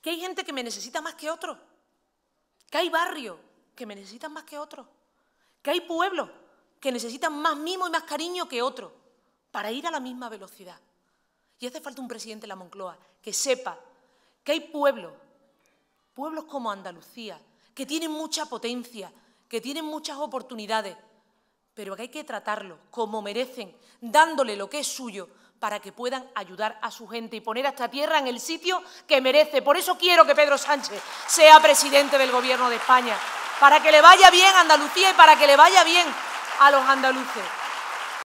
Que hay gente que me necesita más que otro. Que hay barrios que me necesitan más que otro. Que hay pueblos que necesitan más mimo y más cariño que otros para ir a la misma velocidad. Y hace falta un presidente de la Moncloa que sepa que hay pueblos, pueblos como Andalucía, que tienen mucha potencia, que tienen muchas oportunidades, pero que hay que tratarlo como merecen, dándole lo que es suyo para que puedan ayudar a su gente y poner a esta tierra en el sitio que merece. Por eso quiero que Pedro Sánchez sea presidente del Gobierno de España, para que le vaya bien a Andalucía y para que le vaya bien a los andaluces.